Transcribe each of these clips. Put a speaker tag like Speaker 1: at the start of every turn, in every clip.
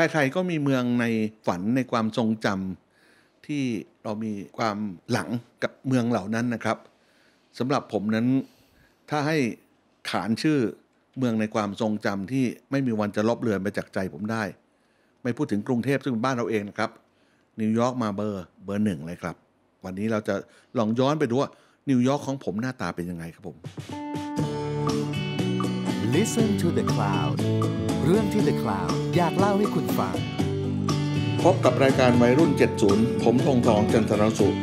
Speaker 1: ใครๆก็มีเมืองในฝันในความทรงจำที่เรามีความหลังกับเมืองเหล่านั้นนะครับสำหรับผมนั้นถ้าให้ขานชื่อเมืองในความทรงจำที่ไม่มีวันจะลบเลือนไปจากใจผมได้ ไม่พูดถึงกรุงเทพซึ่งบ้านเราเองนะครับนิวยอร์กมาเบอร์เบอร์หนึ่งเลยครับวันนี้เราจะลองย้อนไปดูว่านิวยอร์กของผมหน้าตาเป็นยังไงครับผม Listen to the cloud เรื่องที่ The Cloud อยากเล่าให้คุณฟังพบกับรายการวัยรุ่น 70 ผมทงทองจันทรสุข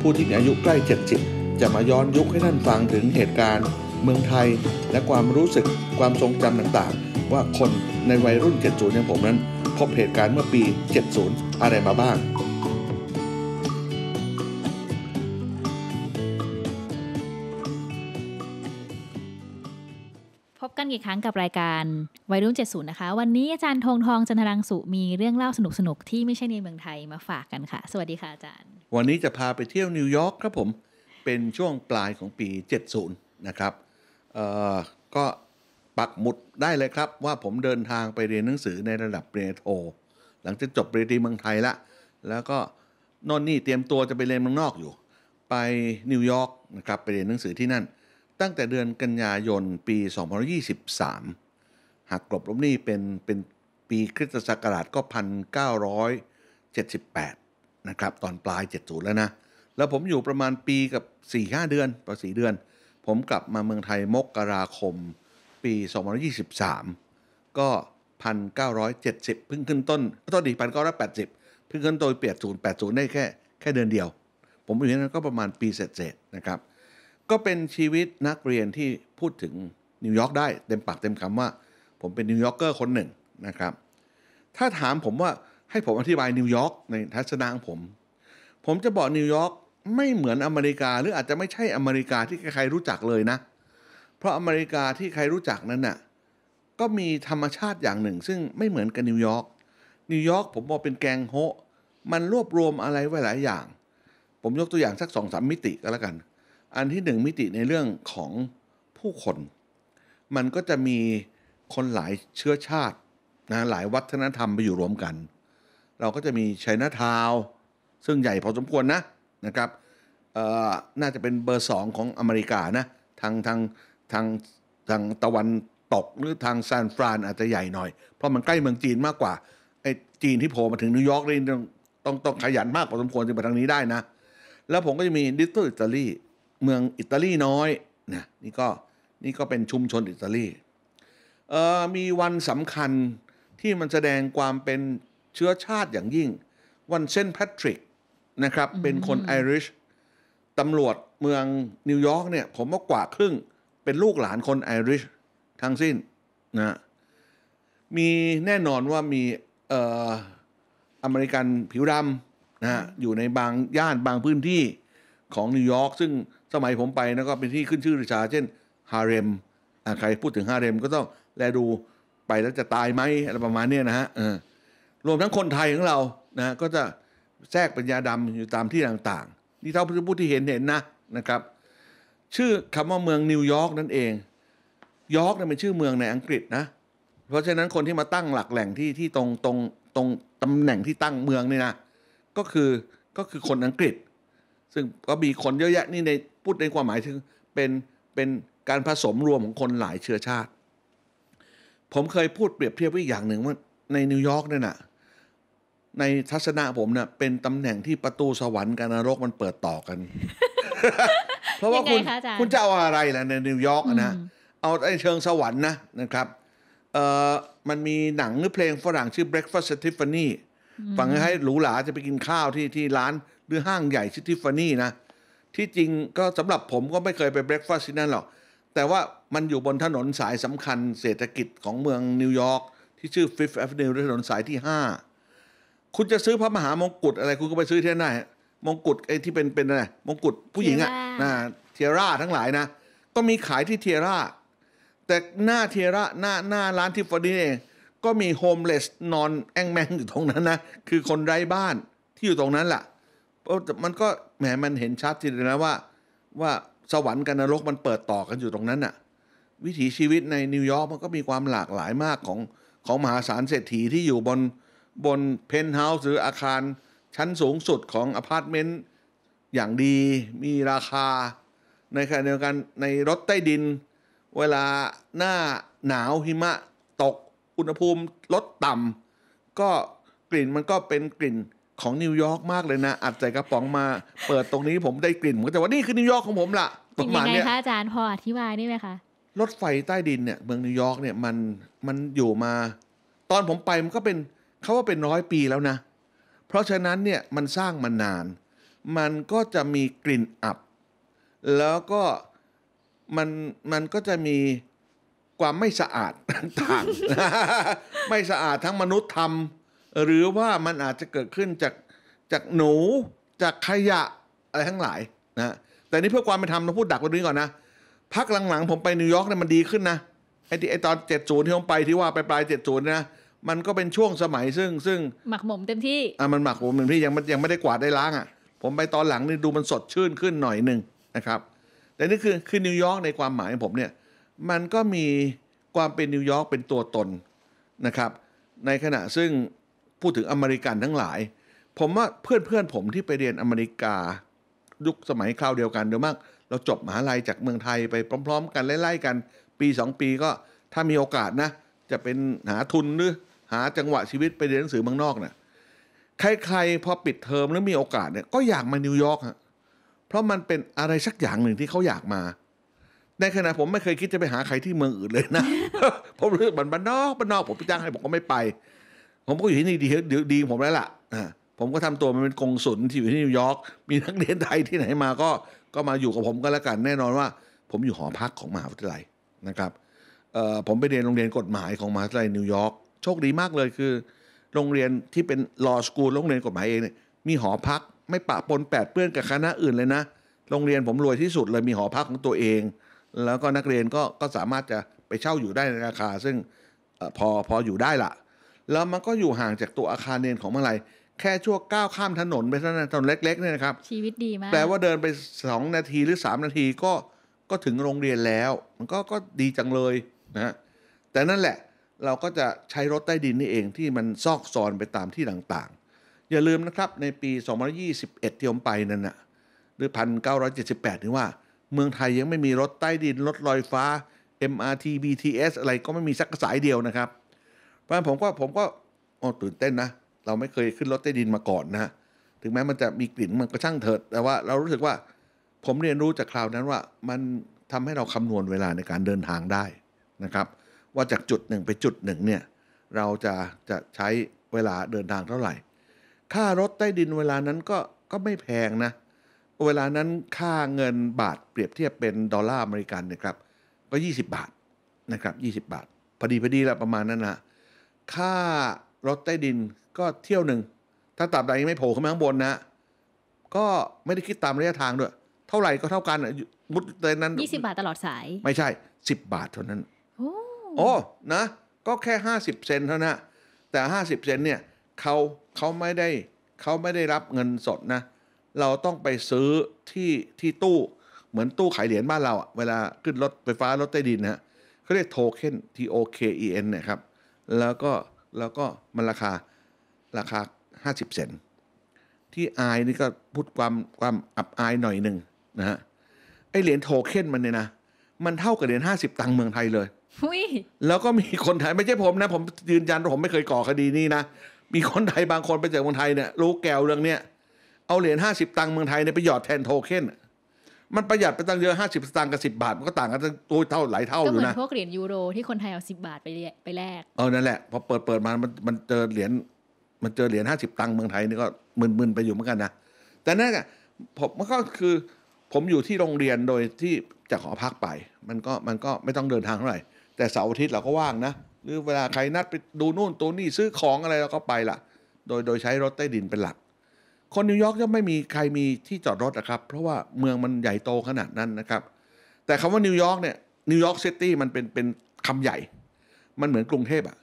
Speaker 1: ผู้ที่มีอายุใกล้ 70 จะมาย้อนยุคให้ท่านฟังถึงเหตุการณ์ เมืองไทยและความรู้สึกความทรงจำต่างๆ ว่าคนในวัยรุ่น 70 อย่างผมนั้นพบเหตุการณ์เมื่อปี 70 อะไรมาบ้าง
Speaker 2: พบกันอีกครั้งกับรายการวัยรุ่น70 นะคะ วันนี้อาจารย์ธงทองจันทรังสุมีเรื่องเล่าสนุกสนุกที่ไม่ใช่ในเมืองไทยมาฝากกันค่ะ สวัสดีค่ะอาจารย์
Speaker 1: วันนี้จะพาไปเที่ยวนิวยอร์กครับผมเป็นช่วงปลายของปี 70 นะครับ เอ่อ ก็ปักหมุดได้เลยครับว่าผมเดินทางไปเรียนหนังสือในระดับเรียนโทหลังจากจบปริญญาตรีเมืองไทยละแล้วก็นอนนี่เตรียมตัวจะไปเรียนเมืองนอกอยู่ ไปนิวยอร์กนะครับไปเรียนหนังสือที่นั่นตั้งแต่เดือนกันยายนปี 2023 หากกลบลบนี้เป็นเป็นปีคริสตศักราชก็ 1978 นะครับตอนปลาย 70 แล้วนะ แล้วผมอยู่ประมาณปีกับ 4-5 เดือนประสีเดือน ผมกลับมาเมืองไทยมกราคมปี 2023 ก็ 1970เพิ่งขึ้นต้น ต้นดี1980เพิ่งขึ้นต้นเปียด080ได้แค่แค่เดือนเดียว ผมอยู่่นั้นก็ประมาณปีเศษๆนะครับก็เป็นชีวิตนักเรียนที่พูดถึงนิวยอร์กได้ เต็มปากเต็มคำว่า ผมเป็นนิวยอร์กเกอร์คนหนึ่งนะครับ ถ้าถามผมว่าให้ผมอธิบายนิวยอร์กในทัศนะของผม ผมจะบอกนิวยอร์กไม่เหมือนอเมริกา หรืออาจจะไม่ใช่อเมริกาที่ใครรู้จักเลยนะ เพราะอเมริกาที่ใครรู้จักนั้นน่ะก็มีธรรมชาติอย่างหนึ่ง ซึ่งไม่เหมือนกับนิวยอร์ก นิวยอร์กผมบอกเป็นแกงโฮ มันรวบรวมอะไรไว้หลายอย่าง ผมยกตัวอย่างสักสองสามมิติก็แล้วกันอันที่หนึ่งมิติในเรื่องของผู้คน มันก็จะมีคนหลายเชื้อชาตินะหลายวัฒนธรรมไปอยู่รวมกัน เราก็จะมีชัยนาทาวซึ่งใหญ่พอสมควรนะนะครับน่าจะเป็นเบอร์สองของอเมริกานะทางทางทางทางตะวันตกหรือทางซานฟรานอาจจะใหญ่หน่อย เพราะมันใกล้เมืองจีนมากกว่าไอ้จีนที่โผล่มาถึงนิวยอร์กนี่ต้องต้องขยันมากพอสมควรจึงไปทางนี้ได้นะ แล้วผมก็จะมีดิจิตอลอิตาลีเมืองอิตาลีน้อยนะนี่ก็นี่ก็เป็นชุมชนอิตาลี มีวันสำคัญที่มันแสดงความเป็นเชื้อชาติอย่างยิ่ง วันเซนแพทริกนะครับเป็นคนไอริชตำรวจเมืองนิวยอร์กเนี่ยผมว่ากว่าครึ่งเป็นลูกหลานคนไอริชทั้งสิ้นนะมีแน่นอนว่ามีเอ่ออเมริกันผิวดำนะอยู่ในบางย่านบางพื้นที่ของนิวยอร์กซึ่งสมัยผมไปนะก็เป็นที่ขึ้นชื่อรชา เช่นฮาเรมใครพูดถึงฮาเรมก็ต้องแลดูไปแล้วจะตายไหมอะไรประมาณนี้นะฮะรวมทั้งคนไทยของเรานะก็จะแทรกปัญญาดำอยู่ตามที่ต่างๆนี่เท่าพูดที่เห็นเห็นนะนะครับ ชื่อคำว่าเมืองนิวยอร์กนั่นเอง ยอร์กเนเป็นชื่อเมืองในอังกฤษนะ เพราะฉะนั้นคนที่มาตั้งหลักแหล่งที่ที่ตรงตรงตรงตำแหน่งที่ตั้งเมืองนี่นะก็คือก็คือคนอังกฤษซึ่งก็มีคนเยอะแยะนี่ใน พูดในความหมายถึง เป็นเป็นการผสมรวมของคนหลายเชื้อชาติ ผมเคยพูดเปรียบเทียบไว้อย่างหนึ่ง ว่า ในนิวยอร์กเนี่ยนะในทัศนะผมเนี่ยเป็นตำแหน่งที่ประตูสวรรค์กับนรกมันเปิดต่อกัน เพราะว่าคุณคุณจะเอาอะไรล่ะในนิวยอร์กนะเอาในเชิงสวรรค์นะนะครับเอ่อมันมีหนังหรือเพลงฝรั่งชื่อ Breakfast at Tiffany ฟังให้หรูหราจะไปกินข้าวที่ที่ร้านหรือห้างใหญ่ชิทิฟฟานี่นะที่จริงก็สำหรับผมก็ไม่เคยไปเบรคฟาสต์ที่นั่นหรอก แต่ว่ามันอยู่บนถนนสายสำคัญเศรษฐกิจของเมืองนิวยอร์กที่ชื่อ Fifth Avenue หรือถนนสายที่ 5 คุณจะซื้อพระมหามงกุฎอะไรคุณก็ไปซื้อที่นั่นมงกุฎไอ้ที่เป็นเป็นอะไรมงกุฎผู้หญิงอะนะเทียร่าทั้งหลายนะก็มีขายที่เทียร่าแต่หน้าเทียร่าหน้าหน้าร้านทิฟฟานี่เองก็มีโฮมเลสนอนแองแมงอยู่ตรงนั้นนะคือคนไร้บ้านที่อยู่ตรงนั้นแหละมันก็แหมมันเห็นชัดจริงนะว่าว่าสวรรค์กับนรกมันเปิดต่อกันอยู่ตรงนั้นน่ะวิถีชีวิตในนิวยอร์กมันก็มีความหลากหลายมากของ ของมหาศาลเศรษฐีที่อยู่บนบนเพนท์เฮาส์หรืออาคารชั้นสูงสุดของอพาร์ตเมนต์อย่างดีมีราคา ในขณะเดียวกันในรถใต้ดิน เวลาหน้าหนาวหิมะตกอุณหภูมิลดต่ำก็กลิ่นมันก็เป็นกลิ่นของนิวยอร์กมากเลยนะ อัดใจกระป๋องมาเปิดตรงนี้ผมได้กลิ่นผมก็จะว่า นี่คือนิวยอร์กของผมล่ะประมาณนีค
Speaker 2: ะ อาจารย์พออธิบายได้ไหมคะ
Speaker 1: รถไฟใต้ดินเนี่ย เมืองนิวยอร์กเนี่ยมันมันอยู่มา ตอนผมไปมันก็เป็นเขาว่าเป็นร้อยปีแล้วนะ เพราะฉะนั้นเนี่ยมันสร้างมานาน มันก็จะมีกลิ่นอับ แล้วก็ มันมันก็จะมีความไม่สะอาดต่างไม่สะอาดทั้งมนุษย์ทำหรือว่ามันอาจจะเกิดขึ้นจากจากหนูจากขยะอะไรทั้งหลายนะแต่นี่เพื่อความเป็นธรรมเราพูดดักไว้ตรงนี้ก่อนนะพักหลังๆ ผมไปนิวยอร์กเนี่ยมันดีขึ้นนะไอ้ที่ไอ้ตอนเจ็ดศูนย์ที่ผมไปที่ว่าไปปลายเจ็ดศูนย์นะมันก็เป็นช่วงสมัยซึ่ง ซึ่ง
Speaker 2: หมักหมมเต็มที่
Speaker 1: อ่ะมันหมักหมมเต็มที่ยังยังไม่ได้กวาดได้ล้างอ่ะผมไปตอนหลังนี่ดูมันสดชื่นขึ้นหน่อยหนึ่งนะครับ แต่นี่คือคือนิวยอร์กในความหมายของผมเนี่ยมันก็มีความเป็นนิวยอร์กเป็นตัวตนนะครับ ในขณะซึ่งพูดถึงอเมริกันทั้งหลาย ผมว่าเพื่อนเพื่อนผมที่ไปเรียนอเมริกายุคสมัยคราวเดียวกันเดียวมาก เราจบมหาลัยจากเมืองไทยไปพร้อม ๆ กันไล่ๆกันปี2ปีก็ถ้ามีโอกาสนะ จะเป็นหาทุนหรือหาจังหวะชีวิตไปเรียนหนังสือเมืองนอกเนะี่ยใครๆพอปิดเทอมแล้วมีโอกาสเนี่ยก็อยากมานิวยอร์กฮะเพราะมันเป็นอะไรสักอย่างหนึ่งที่เขาอยากมา ในขณะผมไม่เคยคิดจะไปหาใครที่เมืองอื่นเลยนะ ผมรู้สึกบันบันนอกบันนอกผมไปจ้างให้ผมก็ไม่ไปผมก็อยู่ที่นี่ดีเดี๋ยวดีผมแล้วล่ะผมก็ทำตัวมันเป็นกงสุลที่อยู่ที่นิวยอร์ก มีนักเรียนไทยที่ไหนมาก็ ก็มาอยู่กับผมก็แล้วกันแน่นอนว่าผมอยู่หอพักของมหาวิทยาลัยนะครับ ผมไปเรียนโรงเรียนกฎหมายของมหาวิทยาลัย นิวยอร์ก โชคดีมากเลยคือ โรงเรียนที่เป็นลอสกูลโรงเรียนกฎหมายเองเนี่ยมีหอพัก ไม่ปะปนแปดเปื้อนกับคณะอื่นเลยนะ โรงเรียนผมรวยที่สุดเลยมีหอพักของตัวเอง แล้วก็นักเรียนก็ ก็สามารถจะไปเช่าอยู่ได้ในราคา ซึ่งพอ พออยู่ได้ละแล้วมันก็อยู่ห่างจากตัวอาคารเรียนของมหาลัยแค่ช่วงก้าวข้ามถนนไปท่านนถนนเล็กๆเนี่ยนะครับ ชีวิตดีมาก แปลว่าเดินไปสองนาทีหรือสามนาทีก็ก็ถึงโรงเรียนแล้ว มันก็ก็ดีจังเลยนะแต่นั่นแหละ เราก็จะใช้รถใต้ดินนี่เองที่มันซอกซอนไปตามที่ต่างๆ อย่าลืมนะครับในปี 2021ที่ผมไปนั่นนะ่ะหรือ1978นี่ว่า เมืองไทยยังไม่มีรถใต้ดินรถลอยฟ้า MRT BTS อะไรก็ไม่มีสักสายเดียวนะครับพราะฉะนั้นผมก็ผมก็โอ้ตื่นเต้นนะเราไม่เคยขึ้นรถใต้ดินมาก่อนนะถึงแม้มันจะมีกลิ่นมันก็ช่างเถิดแต่ว่าเรารู้สึกว่าผมเรียนรู้จากคราวนั้นว่า มันทำให้เราคำนวณเวลาในการเดินทางได้นะครับว่าจากจุดหนึ่งไปจุดหนึ่งเนี่ยเราจะจะใช้เวลาเดินทางเท่าไหร่ ค่ารถใต้ดินเวลานั้นก็ก็ไม่แพงนะเวลานั้นค่าเงินบาทเปรียบเทียบเป็นดอลลาร์อเมริกันนะครับก็ 20 บาทนะครับ20 บาทพอดีพอดีละประมาณนั้นนะค่ารถใต้ดินก็เที่ยวหนึ่ง ถ้าตับใดไม่โผล่ขึ้นมาข้างบนนะก็ไม่ได้คิดตามระยะทางด้วย เท่าไหร่ก็เท่ากันมุดเตยนั้นยี
Speaker 2: ่สิบาทตลอดสาย
Speaker 1: ไม่ใช่สิบบาทเท่านั้นโอ้โอ้นะก็แค่ห้าสิบเซนเท่านั้นแต่ห้าสิบเซนเนี่ยเขาเขาไม่ได้เขาไม่ได้รับเงินสดนะ เราต้องไปซื้อที่ที่ตู้เหมือนตู้ขายเหรียญบ้านเราอะเวลาขึ้นรถไฟฟ้ารถใต้ดินนะเขาเรียกโทเค็น T O K E N นะครับแล้วก็แล้วก็มันราคาราคาห้าสิบเซนที่อายนี่ก็พูดความความอับอายหน่อยหนึ่งนะฮะไอเหรียญโทเค็นมันเนี่ยนะมันเท่ากับเหรียญห้าสิบตังค์เมืองไทยเลยแล้วก็มีคนไทยไม่ใช่ผมนะผมยืนยันผมไม่เคยก่อคดีนี้นะมีคนไทยบางคนไปจากเมืองไทยเนี่ย รู้แกวเรื่องเนี้ยเอาเหรียญห้าสิบตังค์เมืองไทยเนี่ยไปหยอดแทนโทเค็นมันประหยัดไปตั้งเยอะห้าสิบสตางค์กับสิบาทมันก็ต่างกันตัวเท่าหลายเท่าอยู่นะก็เหมือนพว
Speaker 2: กเหรียญยูโรที่คนไทยเอาสิบาทไปไปแลก
Speaker 1: เออนั่นแหละพอเปิดเปิดมามันมันเจอเหรียญมันเจอเหรียญห้าสิบตังค์เมืองไทยนี่ก็มึนมนไปอยู่เหมือนกันนะแต่นั่นอ่ะผมมันก็คือผมอยู่ที่โรงเรียนโดยที่จะขอพักไป มันก็มันก็ไม่ต้องเดินทางเท่าไหร่ แต่เสาร์อาทิตย์เราก็ว่างนะ หรือเวลาใครนัดไปดูนู่นตัวนี่ซื้อของอะไรเราก็ไปละโดยโดยใช้รถใต้ดินเป็นหลักคนนิวยอร์กจะไม่มีใครมีที่จอดรถนะครับ เพราะว่าเมืองมันใหญ่โตขนาดนั้นนะครับ แต่คำว่านิวยอร์กเนี่ยนิวยอร์กซิตี้มันเป็นเป็นคำใหญ่ มันเหมือนกรุงเทพอะ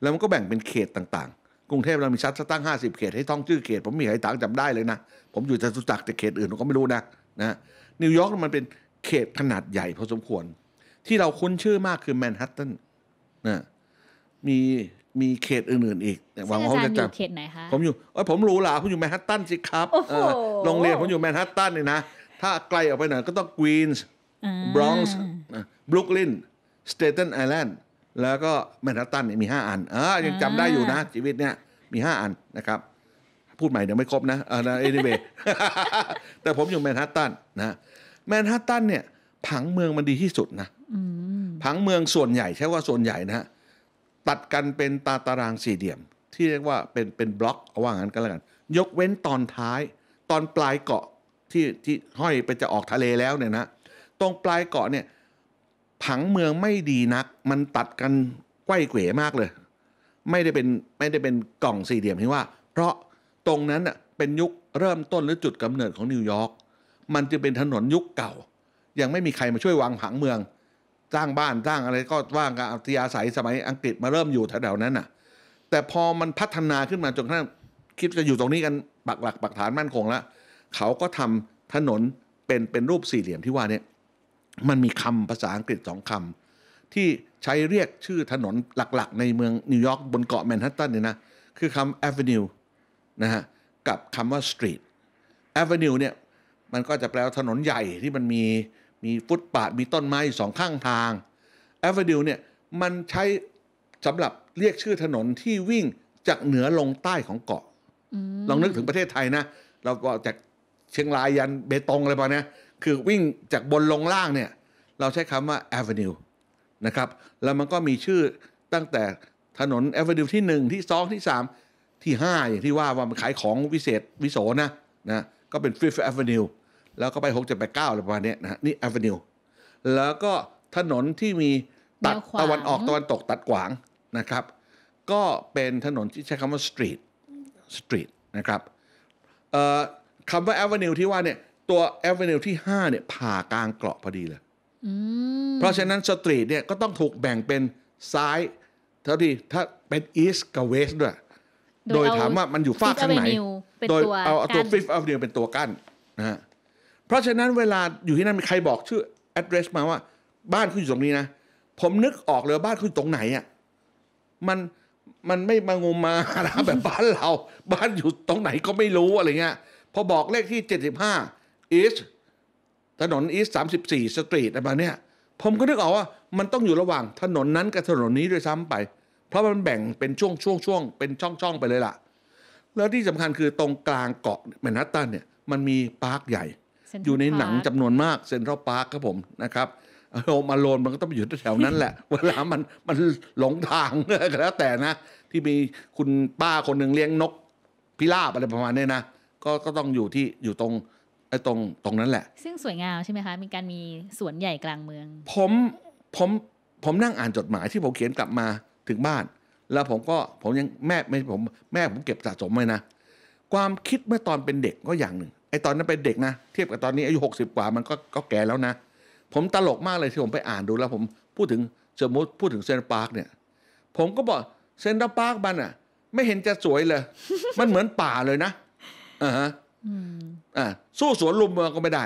Speaker 1: แล้วมันก็แบ่งเป็นเขตต่างๆ กรุงเทพเรามีชัดตั้ง 50 เขต ให้ท่องชื่อเขต ผมมีใครต่างจำได้เลยนะ ผมอยู่จตุจักรแต่เขตอื่นผมก็ไม่รู้นะนะนิวยอร์กมันเป็นเขตขนาดใหญ่พอสมควร ที่เราคุ้นชื่อมากคือแมนฮัตตันนะมีมีเขตอื่น ๆ อีกหวังว่าผมจะจับเขตไหนคะผมอยู่เอ้ยผมรู้หลาผมอยู่แมนฮัตตันสิครับโรงเรียนผมอยู่แมนฮัตตันเนี่ยนะ ถ้าไกลออกไปหน่อยก็ต้องควีนส์บรอนซ์บรุกลิน สเตตันไอแลนด์ แล้วก็แมนฮัตตันเนี่ยมีห้าอันอ่ายังจำได้อยู่นะ ชีวิตเนี่ยมีห้าอันนะครับ พูดใหม่เดี๋ยวไม่ครบนะเออนะเอนิเวแต่ผมอยู่แมนฮัตตันนะ แมนฮัตตันเนี่ย ผังเมืองมันดีที่สุดนะผังเมืองส่วนใหญ่ใช่ว่าส่วนใหญ่นะฮะตัดกันเป็นตาตารางสี่เหลี่ยม ที่เรียกว่าเป็นเป็นบล็อกเอาว่างั้นกันแล้วกัน ยกเว้นตอนท้าย ตอนปลายเกาะที่ที่ห้อยไปจะออกทะเลแล้วเนี่ยนะตรงปลายเกาะเนี่ยผังเมืองไม่ดีนัก มันตัดกันไกว้เขวมากเลย ไม่ได้เป็นไม่ได้เป็นกล่องสี่เหลี่ยมที่ว่า เพราะตรงนั้นเป็นยุคเริ่มต้นหรือจุดกำเนิดของนิวยอร์กมันจะเป็นถนนยุคเก่า ยังไม่มีใครมาช่วยวางผังเมืองสร้างบ้านสร้างอะไรก็ว่างกับที่อาศัยสมัยอังกฤษมาเริ่มอยู่แถวๆนั้นน่ะแต่พอมันพัฒนาขึ้นมาจนกระทั่งคิดจะอยู่ตรงนี้กันปักหลักปักฐานมั่นคงแล้ว เขาก็ทำถนนเป็นเป็นรูปสี่เหลี่ยมที่ว่าเนี่ยมันมีคำภาษาอังกฤษสองคำที่ใช้เรียกชื่อถนนหลักๆ ในเมืองนิวยอร์กบนเกาะแมนฮัตตันเนี่ยนะคือคำ avenue นะฮะกับคำว่า street avenue เนี่ยมันก็จะแปลว่าถนนใหญ่ที่มันมีมีฟุตปาดมีต้นไม้อยู่สองข้างทางแอฟเวนิวเนี่ยมันใช้สำหรับเรียกชื่อถนนที่วิ่งจากเหนือลงใต้ของเกาะลองนึกถึงประเทศไทยนะเราก็จากเชียงรายยันเบตงอะไรประมาณนี้คือวิ่งจากบนลงล่างเนี่ยเราใช้คำว่า Avenue นะครับแล้วมันก็มีชื่อตั้งแต่ถนน Avenue ที่ 1 ที่ 2 ที่ 3 ที่5อย่างที่ว่าว่ามันขายของวิเศษวิโสนะนะก็เป็นฟ i f แอ Avenue แล้วก็ไป6 7 8 9อะไรประมาณนี้นะฮะนี่แอฟเวนิวแล้วก็ถนนที่มีตัดตะวันออกตะวันตกตัดขวางนะครับ ก็เป็นถนนที่ใช้คำว่าสตรีทสตรีทนะครับคำว่าแอฟเวนิวที่ว่าเนี่ยตัวแอฟเวนิวที่ 5 เนี่ย ผ่ากลางเกาะพอดีเลยเพราะฉะนั้นสตรีทเนี่ยก็ต้องถูกแบ่งเป็นซ้ายเท่าที่ถ้าเป็นอีสต์กับเวสต์ด้วย โดยถามว่ามันอยู่ฝากข้างไหนโดยเอาตัวฟิฟท์แอฟเวนิวเป็นตัวกั้นนะฮะเพราะฉะนั้นเวลาอยู่ที่นั่นมีใครบอกชื่อ address มาว่าบ้านคุณอยู่ตรงนี้นะผมนึกออกเลยว่าบ้านคุณตรงไหนอะ่ะมันมันไม่มางมมาแบบบ้านเรา บ้านอยู่ตรงไหนก็ไม่รู้อะไรเงี้ยพอบอกเลขที่75 East ถนน East 34 Street อะไรเนี้ย ผมก็นึกออกว่ามันต้องอยู่ระหว่างถนนนั้นกับถนนนี้ด้วยซ้ำไป เพราะมันแบ่งเป็นช่วงช่วงช่วงเป็นช่องช่องไปเลยล่ะ แล้วที่สำคัญคือตรงกลางเกาะแมนฮัตตันเนี่ยมันมีพาร์คใหญ่
Speaker 2: อยู่ในหนังจำ
Speaker 1: นวนมากเซ็นทรัลพาร์คครับผมนะครับโอมาโลนมันก็ต้องอยู่แถวนั้นแหละ เวลามันมันหลงทางก็แล้วแต่นะ ที่มีคุณป้าคนหนึ่งเลี้ยงนกพิราบอะไรประมาณนี้นะ ก็ก็ต้องอยู่ที่อยู่ตรงไอ้ตรงตรงนั้นแหละ
Speaker 2: ซึ่งสวยงามใช่ไหมคะ มีการมีสวนใหญ่กลางเมือง
Speaker 1: ผมผม ผมนั่งอ่านจดหมายที่ผมเขียนกลับมาถึงบ้าน แล้วผมก็ผมยังแม่ไม่ผมแม่ผมเก็บสะสมไว้นะความคิดเมื่อตอนเป็นเด็กก็อย่างหนึ่งไอตอนนั้นเป็นเด็กนะเทียบกับตอนนี้อายุหกสิบกว่ามันก็ก็แก่แล้วนะผมตลกมากเลยที่ผมไปอ่านดูแล้ว ผมพูดถึงสมมติพูดถึงเซนต์ปาร์คเนี่ย ผมก็บอกเซนต์ปาร์คมันอ่ะไม่เห็นจะสวยเลยมันเหมือนป่าเลยนะอ่าฮะอ่าสู้สวนลุมเมืองก็ไม่ได้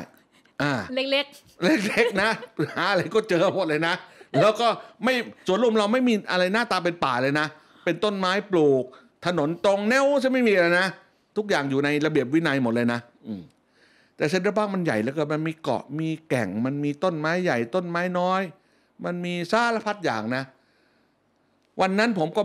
Speaker 1: อ่า เล็กๆเล็กๆนะหาอะไรก็เจอหมดเลยนะแล้วก็ไม่สวนลุมเราไม่มีอะไรหน้าตาเป็นป่าเลยนะเป็นต้นไม้ปลูก ถนนตรงแนวจะไม่มีเลยนะทุกอย่างอยู่ในระเบียบวินัยหมดเลยนะ อืแต่เซ็นทรัลพาร์คมันใหญ่แล้วก็มันมีเกาะ มีแก่ง มันมีต้นไม้ใหญ่ ต้นไม้น้อย มันมีสารพัดอย่างนะ วันนั้นผมก็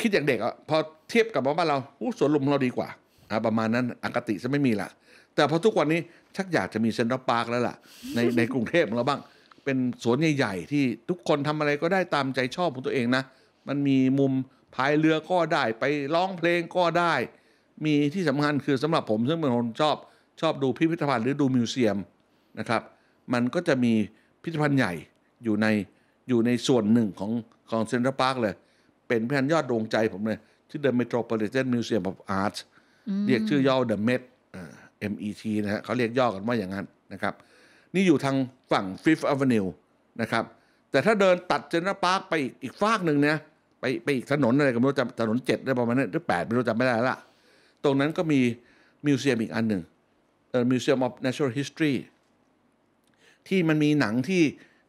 Speaker 1: คิดอย่างเด็กอ่ะพอเทียบกับบ้านเราสวนลุมเราดีกว่าอ่ะประมาณนั้นอคติจะไม่มีละแต่พอทุกวันนี้ ชักอยากจะมีเซ็นทรัลพาร์คแล้วล่ะ ในในกรุงเทพของเราบ้าง เป็นสวนใหญ่ๆที่ทุกคนทำอะไรก็ได้ตามใจชอบของตัวเองนะ มันมีมุมพายเรือก็ได้ ไปร้องเพลงก็ได้มีที่สำคัญคือสำหรับผม ซึ่งเป็นคนชอบชอบดูพิพิธภัณฑ์หรือดูมิวเซียมนะครับ มันก็จะมีพิพิธภัณฑ์ใหญ่อยู่ในอยู่ในส่วนหนึ่งของของเซ็นทรัลพาร์คเลย เป็นพิพิธภัณฑ์ยอดดวงใจผมเลยที่เดอะเมโทรโพลิแทนมิวเซียมของอาร์ตเรียกชื่อย่อเเดอะมทเอ็มอีทีนะฮะเขาเรียกย่อกันว่าอย่างนั้นนะครับนี่อยู่ทางฝั่ง Fifth Avenue นะครับแต่ถ้าเดินตัดเซ็นทรัลพาร์คไปอีกฝฟากหนึ่งเนี่ยไปไปอีกถนนอะไรก็ไม่รู้จำถนนเจ็ดได้ประมาณนั้นหรือแปดไม่รู้จำไม่ได้ละตรงนั้นก็มีมิวเซียมอีกอันหนึ่งเอ่อมิวเซียมออฟเนชอรนลฮิสตอรีที่มันมีหนังที่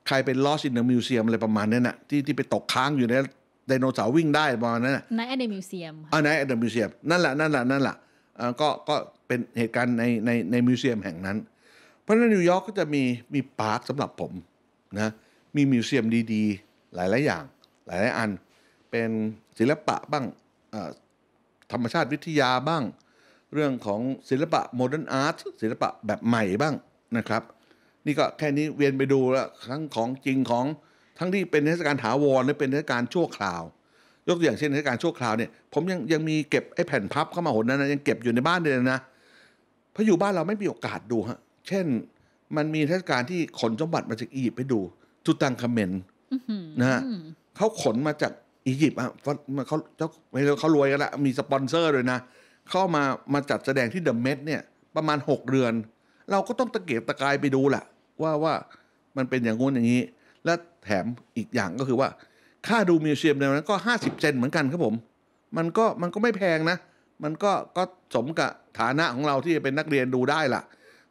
Speaker 1: ใครเป็นอินเดอะมิวเซียมอะไรประมาณนั้นนะ่ะที่ที่ไปตกค้างอยู่ในไดโนเสาร์วิ่งได้ประมาณนั้นนะ่ะ
Speaker 2: ในแอ t ิ t the m u s e u
Speaker 1: อ่าในแอ t at the m u s e นั่นแหละนั่นแหละนั่นแหละอ่าก็ก็เป็นเหตุการณ์ในในในมิวเซียมแห่งนั้น เพราะฉะนั้นนิวยอร์กก็จะมีมีพาร์คสำหรับผมนะมีมิวเซียมดีๆ หลายหลายอย่าง หลายหลายอันเป็นศิลปะบ้างอ่ธรรมชาติวิทยาบ้าง เรื่องของศิลปะโมเดิร์นอาร์ตศิลปะแบบใหม่บ้างนะครับ นี่ก็แค่นี้เวียนไปดูแล้ว ทั้งของจริงของทั้งที่เป็นเทศกาลถาวรและเป็นเทศกาลชั่วคราว ยกตัวอย่างเช่นเทศกาลชั่วคราวเนี่ย ผมยังยังมีเก็บไอ้แผ่นพับเข้ามาหนนั้นนะยังเก็บอยู่ในบ้านเลยนะเพราะอยู่บ้านเราไม่มีโอกาสดูฮะเช่น มันมีเทศกาลที่ขนสมบัติมาจากอียิปต์ไปดูทุตังคาเมนนะฮะเขาขนมาจากอียิปต์อ่ะันเขาเจ้าไม่เขารวยกันละมีสปอนเซอร์เลยนะเข้ามามาจัดแสดงที่เดอะเมดเนี่ยประมาณ 6 เดือน เราก็ต้องตะเกียบตะกายไปดูแหละว่าว่ามันเป็นอย่างงู้นอย่างนี้ และแถมอีกอย่างก็คือว่า ค่าดูมิวเซียมในนั้นก็ 50 เซนเหมือนกันครับผมมันก็มันก็ไม่แพงนะ มันก็ก็สมกับฐานะของเราที่จะเป็นนักเรียนดูได้ล่ะ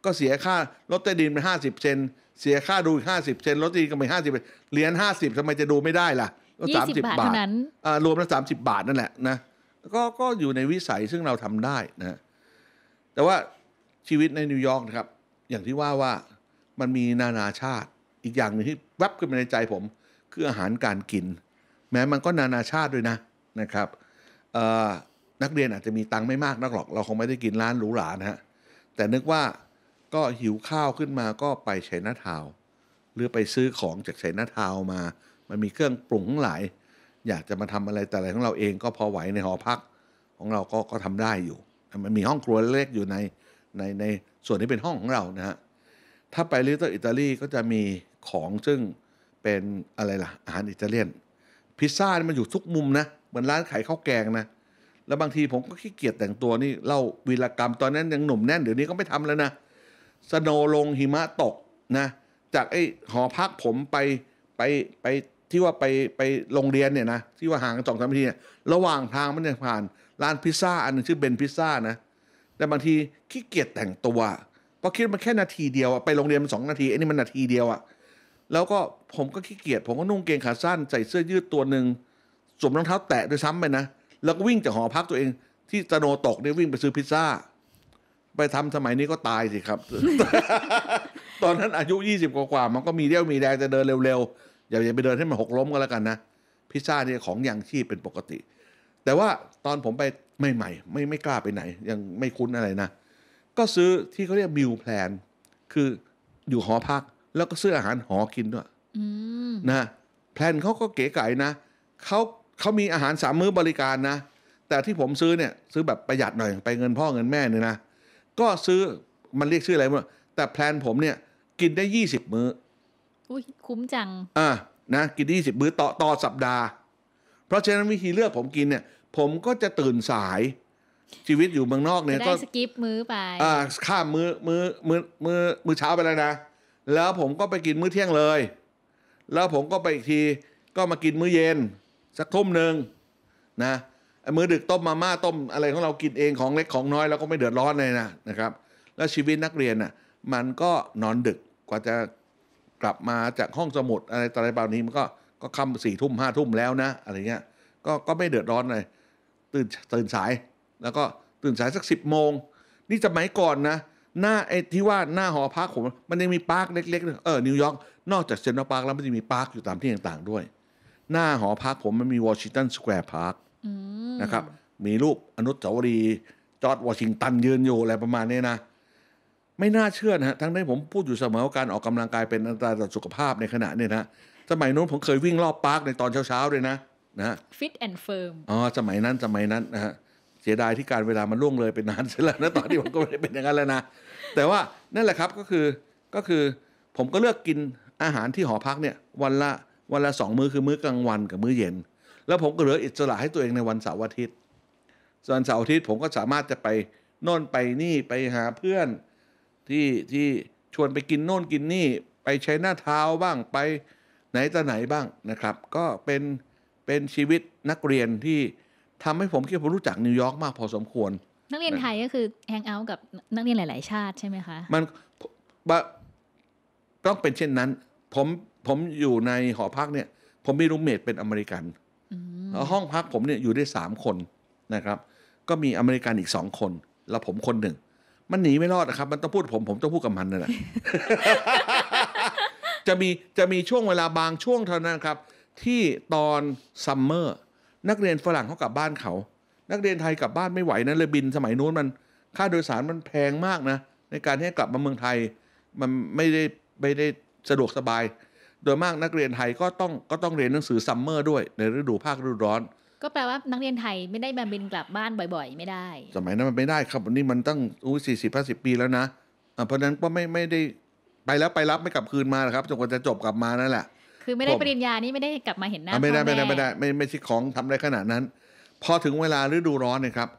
Speaker 1: ก็เสียค่ารถเตดินไปาส50 เซนเสียค่าดูอีก50 เซนรถต้ดินก็ไปาส50เหรียญ50ทำไมจะดูไม่ได้ล่ะสามสิบบาทเท่านั้นรวมแล้วสามสิบบาทนั่นแหละนะ ก็ก็อยู่ในวิสัยซึ่งเราทำได้นะ แต่ว่าชีวิตในนิวยอร์กนะครับ อย่างที่ว่าว่ามันมีนานาชาติ อีกอย่างหนึ่งที่แวบขึ้นมาในใจผม คืออาหารการกิน แม้มันก็นานาชาติด้วยนะนะครับนักเรียนอาจจะมีตังค์ไม่มากนักหรอก เราคงไม่ได้กินร้านหรูหรานะฮะ แต่นึกว่าก็หิวข้าวขึ้นมาก็ไปไชน่าทาวหรือไปซื้อของจากไชน่าทาวมามันมีเครื่องปรุงหลายอยากจะมาทำอะไรแต่อะไรของเราเองก็พอไหวในหอพักของเราก็ก็ทำได้อยู่ มันมีห้องครัวเล็กอยู่ในในในส่วนที่เป็นห้องของเรานะฮะถ้าไปลิตเติ้ลอิตาลีก็จะมีของซึ่งเป็นอะไรล่ะอาหารอิตาเลียน พิซซ่ามันอยู่ทุกมุมนะ เหมือนร้านขายข้าวแกงนะ แล้วบางทีผมก็ขี้เกียจแต่งตัวนี่เล่าวีรกรรมตอนนั้นยังหนุ่มแน่นเดี๋ยวนี้ก็ไม่ทำแล้วนะสโนลงหิมะตกนะ จากไอ้หอพักผมไปไปไปที่ว่าไปไปโรงเรียนเนี่ยนะที่ว่าห่างกันสองสามนาทีเนี่ยระหว่างทางมันเนี่ยผ่าน ร้านพิซซ่าอันนึงชื่อเบนพิซซ่านะ แต่บางทีขี้เกียจแต่งตัวเพราะคิดมันแค่นาทีเดียวไปโรงเรียนมันสองนาทีไอ้นี่มันนาทีเดียวอะแล้วก็ผมก็ขี้เกียจผมก็นุ่งเกงขาสั้นใส่เสื้อยืดตัวหนึ่งสวมรองเท้าแตะด้วยซ้ำไปนะแล้วก็วิ่งจากหอพักตัวเอง ที่ตะโนตกเนี่ยวิ่งไปซื้อพิซซ่าไปทำสมัยนี้ก็ตายสิครับ ตอนนั้นอายุยี่สิบกว่ามันก็มีเรี่ยวมีแรงจะเดินเร็วอย่าไปเดินให้มันหกล้มก็แล้วกันนะ พิซซ่าเนี่ยของยังชี่เป็นปกติ แต่ว่าตอนผมไปใหม่ๆไม่ไม่กล้าไปไหน ยังไม่คุ้นอะไรนะ ก็ซื้อที่เขาเรียกมิวแพลนคืออยู่หอพักแล้วก็ซื้ออาหารหอกินด้วยนะแพลนเขาก็เก๋ไก่นะเขาเขามีอาหารสามมื้อบริการนะ แต่ที่ผมซื้อเนี่ยซื้อแบบประหยัดหน่อยไปเงินพ่อเงินแม่เนี่ยนะก็ซื้อมันเรียกชื่ออะไรมั้แต่แพลนผมเนี่ยกินได้ยี่สิบมื้อ
Speaker 2: อุ้ยคุ้มจัง
Speaker 1: อ่านะ กินได้ยี่สิบมื้อต่อต่อสัปดาห์ เพราะฉะนั้นวิธีเลือกผมกินเนี่ย ผมก็จะตื่นสายชีวิตอยู่เมืองนอกเนี่ยก็ส
Speaker 2: กิปมื้อไป อ่า
Speaker 1: ข้ามมื้อ มื้อ มื้อ มื้อมื้อเช้าไปแล้วนะ แล้วผมก็ไปกินมื้อเที่ยงเลย แล้วผมก็ไปอีกที ก็มากินมื้อเย็นสักทุ่มหนึ่งนะ มื้อดึกต้มมาม่าต้มอะไรของเรา กินเองของเล็กของน้อยเราก็ไม่เดือดร้อนเลยนะนะครับ แล้วชีวิตนักเรียนน่ะ มันก็นอนดึกกว่าจะกลับมาจากห้องสมุดอะไรต่อะไรแบบนี้มันก็ก็ค่ำสี่ทุ่มห้าทุ่มแล้วนะ อะไรเงี้ยก็ก็ไม่เดือดร้อนเลยตื่นตื่นสาย แล้วก็ตื่นสายสักสิบโมง นี่สมัยก่อนนะ หน้าไอ้ที่ว่าหน้าหอพักผมมันยังมีพาร์คเล็กๆเออนิวยอร์กนอกจากเซ็นทรัลพาร์ค แล้วมันจะมีพาร์คอยู่ตามที่ต่างๆด้วย หน้าหอพักผมมันมีวอชิงตันสแควร์พาร์คนะครับ มีรูปอนุสาวรีย์จอร์ดวอชิงตันยืนอยู่อะไรประมาณนี้นะไม่น่าเชื่อนะฮะทั้งที่ผมพูดอยู่เสมอว่าการออกกำลังกายเป็นอันตรายต่อสุขภาพในขณะเนี่ยนะสมัยนู้นผมเคยวิ่งรอบพาร์คในตอนเช้าๆเลยนะ นะ
Speaker 2: ฟิตแอนด์เฟิร์ม
Speaker 1: อ๋อสมัยนั้นสมัยนั้นนะฮะ เสียดายที่การเวลามันล่วงเลยเป็นนานเสียแล้วนะตอนนี้ผมก็ไม่ได้เป็นอย่างนั้นแล้วนะ แต่ว่านั่นแหละครับก็คือก็คือ ผมก็เลือกกินอาหารที่หอพักเนี่ย วันละวันละสองมื้อคือมื้อกลางวันกับมื้อเย็น แล้วผมก็เหลืออิสระให้ตัวเองในวันเสาร์อาทิตย์ส่วนเสาร์อาทิตย์ผมก็สามารถจะไปน่นไปนี่ไปหาเพื่อนที่ ที่ชวนไปกินโน่น กินนี่ไปใช้หน้าเท้าบ้างไปไหนต่ไหนบ้างนะครับ ก็เป็น เป็นชีวิตนักเรียนที่ทำให้ผมคิดผมรู้จักนิวยอร์กมากพอสมควร
Speaker 2: นักเรียนไทยก็คือแฮงเอาท์กับนักเรียนหลาย ๆ ชาติใช่ไหมคะ มัน
Speaker 1: ต้องเป็นเช่นนั้น ผมผมอยู่ในหอพักเนี่ย ผมมีรูมเมทเป็นอเมริกันห้องพักผมเนี่ยอยู่ได้สามคนนะครับ ก็มีอเมริกันอีกสองคน แล้วผมคนหนึ่งมันหนีไม่รอดนะครับ มันต้องพูดผม ผมต้องพูดกับมันนั่นแหละ จะมี จะมีช่วงเวลาบางช่วงเท่านั้นครับ ที่ตอนซัมเมอร์นักเรียนฝรั่งเขากลับบ้านเขา นักเรียนไทยกลับบ้านไม่ไหวนะเลยบินสมัยนู้นมัน ค่าโดยสารมันแพงมากนะในการที่กลับมาเมืองไทยมันไม่ได้ไม่ได้สะดวกสบาย โดยมากนักเรียนไทยก็ต้องก็ต้องเรียนหนังสือซัมเมอร์ด้วยในฤดูภาคฤดูร้อน
Speaker 2: ก็แปลว่านักเรียนไทยไม่ได้มาบินกลับบ้านบ่อย ๆ ไม่ได้
Speaker 1: สมัยนั้นมันไม่ได้ครับนี่มันตั้งอู้สี่สิบห้าสิบปีแล้วนะะเพราะนั้นก็ไม่ไม่ได้ไปแล้วไปรับไม่กลับคืนมาครับจนกว่าจะจบกลับมานั่นแหละ
Speaker 2: คือไม่ได้ปริญญานี่ไม่ได้กลับมาเห็นหน้าไม่ได้ ไม่ได้ไม่ได้
Speaker 1: ไม่ไม่ใช่ของทำได้ขนาดนั้น พอถึงเวลาฤดูร้อนเนี่ยครับ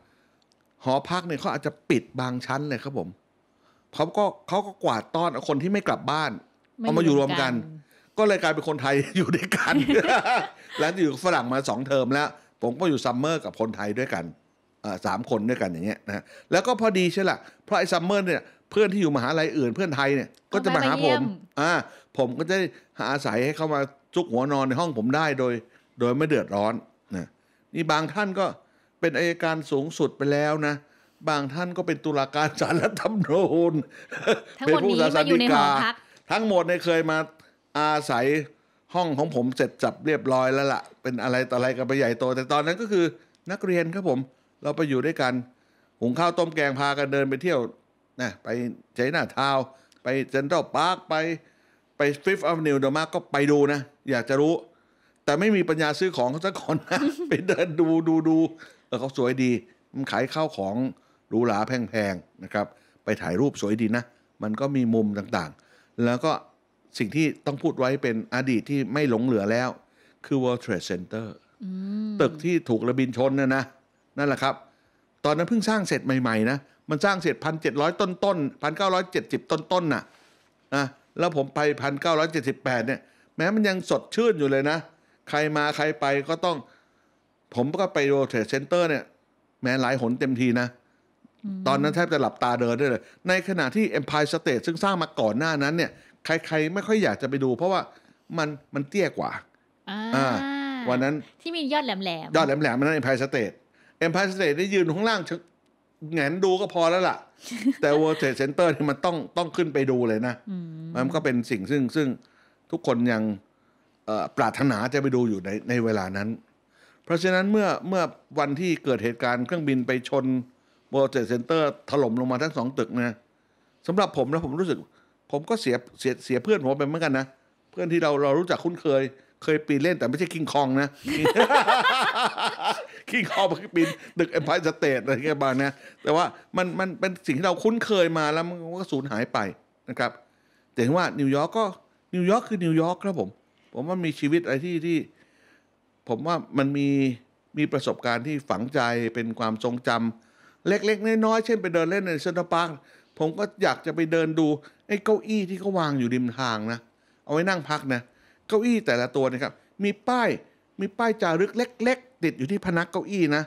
Speaker 1: หอพักเนี่ยเขาอาจจะปิดบางชั้นเลยครับผมเขาก็เขาก็กวาดต้อนคนที่ไม่กลับบ้านเอามาอยู่รวมกัน ก็เลยกลายเป็นคนไทยอยู่ด้วยกันแล้วอยู่ฝรั่งมาสองเทอมแล้วผมก็อยู่ซัมเมอร์กับคนไทยด้วยกันสามคนด้วยกันอย่างเงี้ยนะแล้วก็พอดีใช่ละเพราะไอ้ซัมเมอร์เนี่ยเพื่อนที่อยู่มหาลัยอื่นเพื่อนไทยเนี่ยก็จะมาหาผม อ่าผมก็จะหาอาศัยให้เข้ามาจุกหัวนอนในห้องผมได้โดย โดยไม่เดือดร้อนนะ นี่บางท่านก็เป็นอายการสูงสุดไปแล้วนะ บางท่านก็เป็นตุลาการศาลรัฐธรรมนูญเป็นผู้สาสนิกา ทั้งหมดเนี่ยเคยมาอาศัยห้องของผมเสร็จจับเรียบร้อยแล้วละ่ะ เป็นอะไรต่ออะไรกันไปใหญ่โต แต่ตอนนั้นก็คือนักเรียนครับผมเราไปอยู่ด้วยกัน หุงข้าวต้มแกงพากันเดินไปเที่ยวนะไปใจน้าทาวไปเซนทรัลพาร์คไป ไปฟิฟท์อเวนิวเดอร์มาก็ไปดูนะ อยากจะรู้ แต่ไม่มีปัญญาซื้อของสักคนนะไปเดินดูดูดูเออเขาสวยดีมันขายข้าวของหรูหราแพงๆนะครับ ไปถ่ายรูปสวยดีนะ มันก็มีมุมต่างๆ แล้วก็สิ่งที่ต้องพูดไว้เป็นอดีตที่ไม่หลงเหลือแล้ว คือ World Trade Center ตึกที่ถูกระบินชนนะนะนั่นแหละครับ ตอนนั้นเพิ่งสร้างเสร็จใหม่ๆ นะมันสร้างเสร็จพันเจ็ดร้อยต้นต้นพันเก้าร้อยเจ็ดสิบต้นต้นน่ะนะแล้วผมไปพันเก้าร้อยเจ็ดสิบแปดเนี่ยแม้มันยังสดชื่นอยู่เลยนะ ใครมาใครไปก็ต้อง ผมก็ไป r l เท r เซ็นเตอร์เนี่ย แม้หลายหนเต็มทีนะ ตอนนั้นแทบจะหลับตาเดินได้เลย ในขณะที่ Empire State ซึ่งสร้างมาก่อนหน้านั้นเนี่ยใคร ๆ ไม่ค่อยอยากจะไปดู เพราะว่ามันมันเตี้ยกว่าอ่าวันนั้น
Speaker 2: ที่มียอดแหลมๆย
Speaker 1: อดแหลมๆมันนั่นเอ็มพายสเตทเอ็มพายสเตทได้ยืนข้างล่างแงนดูก็พอแล้วล่ะ แต่วอลเ d t r เซนเตอร์ที่มันต้องต้องขึ้นไปดูเลยนะมันก็เป็นสิ่งซึ่งซึ่งทุกคนยังปรารถนาจะไปดูอยู่ในในเวลานั้น เพราะฉะนั้นเมื่อเมื่อวันที่เกิดเหตุการณ์เครื่องบินไปชนวอลเ d t r เซนเตอร์ถล่มลงมาทั้งสองตึกนะสำหรับผมแล้วผมรู้สึกผมก็เสียเสียเสียเพื่อนผมไปเหมือนกันนะ เพื่อนที่เราเรารู้จักคุ้นเคย เคยปีนเล่นแต่ไม่ใช่คิงคองนะคิงคองมันปีนดึกเอ็มพายสเตทอะไรเงี้ยบางนะแต่ว่ามันมันเป็นสิ่งที่เราคุ้นเคยมาแล้ว มันก็สูญหายไปนะครับ แต่ว่านิวยอร์กก็นิวยอร์กคือนิวยอร์กครับผม ผมว่ามีชีวิตอะไรที่ที่ ผมว่ามันมีมีประสบการณ์ที่ฝังใจเป็นความทรงจำ เล็ก ๆ น้อยๆเช่นไปเดินเล่นในเซ็นทรัลพาร์คผมก็อยากจะไปเดินดูอ้เก้าอี้ที่เขาวางอยู่ริมทางนะเอาไว้นั่งพักนะเก้าอี้แต่ละตัวนะครับ มีป้ายมีป้ายจารึกเล็กๆติดอยู่ที่พนักเก้าอี้นะ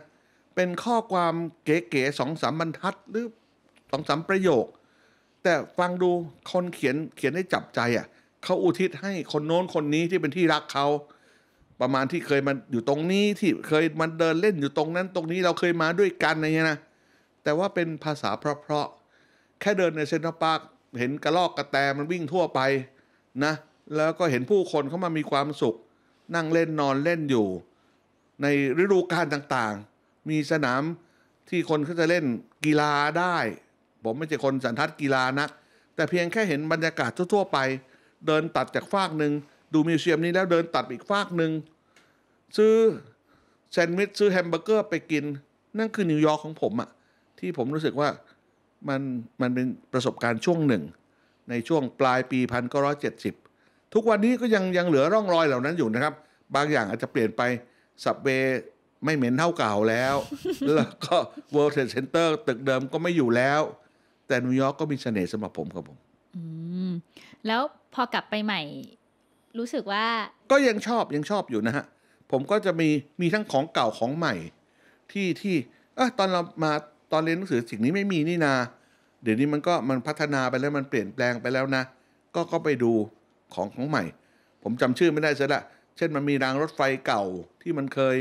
Speaker 1: เป็นข้อความเก๋ๆสองสามบรรทัดหรือสองสามประโยค แต่ฟังดูคนเขียนเขียนได้จับใจอะ่ะเขาอุทิศให้คนโน้นคนนี้ที่เป็นที่รักเขาประมาณที่เคยมาอยู่ตรงนี้ที่เคยมันเดินเล่นอยู่ตรงนั้น ตรงนี้เราเคยมาด้วยกันอะไรเงี้ยนะแต่ว่าเป็นภาษาเพราะๆแค่เดินในเซ็นทรัลพาร์คเห็นกระลอกกระแตมันวิ่งทั่วไปนะ แล้วก็เห็นผู้คนเข้ามามีความสุข นั่งเล่นนอนเล่นอยู่ ในฤดูกาลต่างๆ มีสนามที่คนเขาจะเล่นกีฬาได้ ผมไม่ใช่คนสันทัดกีฬานักแต่เพียงแค่เห็นบรรยากาศทั่วๆ ไป เดินตัดจากฟากหนึ่งดูมิวเซียมนี้แล้วเดินตัดอีกฟากหนึ่งซื้อแซนด์วิชซื้อแฮมเบอร์เกอร์ไปกินนั่นคือนิวยอร์กของผมอะที่ผมรู้สึกว่ามันมันเป็นประสบการณ์ช่วงหนึ่ง ในช่วงปลายปีพันเเก้้ารอยจ็ดสิบ ทุกวันนี้ก็ยังยังเหลือร่องรอยเหล่านั้นอยู่นะครับ บางอย่างอาจจะเปลี่ยนไปสับเบไม่เหม็นเท่าเก่าแล้ว แล้วก็ World Trade Center ตึกเดิมก็ไม่อยู่แล้ว แต่นิวยอร์กก็มีเสน่ห์สำหรับผมครับผม
Speaker 2: แล้วพอกลับไปใหม่ รู้สึกว่า
Speaker 1: ก็ยังชอบยังชอบอยู่นะฮะผมก็จะมีมีทั้งของเก่าของใหม่ ที่ที่ เออตอนเรามาตอนเรียนหนังสือสิ่งนี้ไม่มีนี่นาเดี๋ยวนี้มันก็มันพัฒนาไปแล้วมันเปลี่ยนแปลงไปแล้วนะ ก็ก็ไปดูของของใหม่ ผมจำชื่อไม่ได้ซะละเช่นมันมีรางรถไฟเก่าที่มันเคย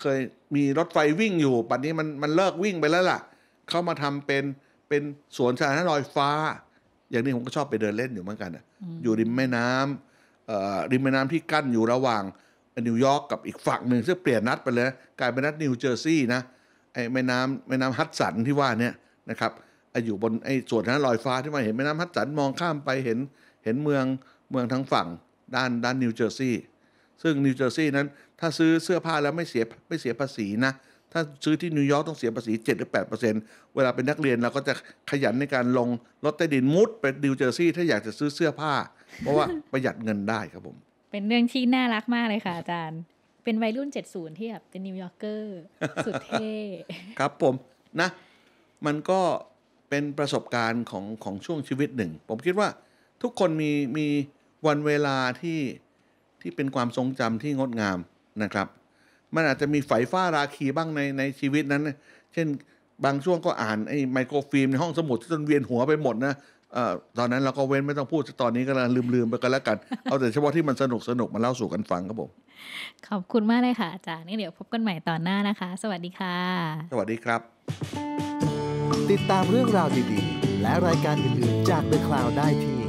Speaker 1: เคยมีรถไฟวิ่งอยู่ปัจจุบันมันมันเลิกวิ่งไปแล้วล่ะเข้ามาทำเป็นเป็นสวนสาธารณะลอยฟ้า อย่างนี้ผมก็ชอบไปเดินเล่นอยู่เหมือนกันอ่ะอยู่ริมแม่น้ำริมแม่น้ำที่กั้นอยู่ระหว่าง นิวยอร์กกับอีกฝั่งหนึ่งซึ่งเปลี่ยนนัดไปเลยกลายเป็นนัดนิวเจอร์ซีย์นะไอ้แม่น้ำแม่น้ำฮัตสันที่ว่าเนี่ยนะครับอยู่บนไอ้ส่วนนั้นลอยฟ้าที่มาเห็นแม่น้ำฮัดสันมองข้ามไปเห็นเห็นเมืองเมืองทางฝั่ง ด้านด้านนิวเจอร์ซีย์ซึ่งนิวเจอร์ซีย์นั้นถ้าซื้อเสื้อผ้าแล้วไม่เสีย ไม่เสียภาษีนะ ถ้าซื้อที่นิวยอร์กต้องเสียภาษี7 หรือ 8เปอร์เซ็นต์เวลาเป็นนักเรียนเราก็จะขยันในการลงรถใต้ดินมุดไปนิวเจอร์ซีย์ถ้าอยากจะซื้อเสื้อผ้า เพราะว่าประหยัดเงินได้ครับผม
Speaker 2: เป็นเรื่องที่น่ารักมากเลยค่ะอาจารย์เป็นวัยรุ่น70ที่แบบเป็นนิวยอร์กเกอร์สุดเท่
Speaker 1: ครับผมนะมันก็เป็นประสบการณ์ของของช่วงชีวิตหนึ่ง ผมคิดว่า ทุกคนมีมีวันเวลาที่ที่เป็นความทรงจำที่งดงามนะครับ มันอาจจะมีไฝฟ้าราคีบ้างในในชีวิตนั้น เช่น บางช่วงก็อ่านไอ้ไมโครฟิล์มในห้องสมุดจนเวียนหัวไปหมดนะออตอนนั้นเราก็เว้นไม่ต้องพูดตอนนี้ก็ลืมลืมไปกันแล้วกัน เอาแต่เฉพาะที่มันสนุกสนุกมาเล่าสู่กันฟังครับผม
Speaker 2: ขอบคุณมากเลยค่ะอาจารย์นี่เดี๋ยวพบกันใหม่ตอนหน้านะคะ สวัสดีค่ะ
Speaker 1: สวัสดีครับติดตามเรื่องราวดีๆ และรายการอื่นๆ จาก The Cloud ได้ที่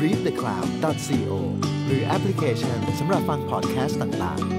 Speaker 1: readthecloud.co หรือแอปพลิเคชันสำหรับฟังพอดแคสต์ต่างๆ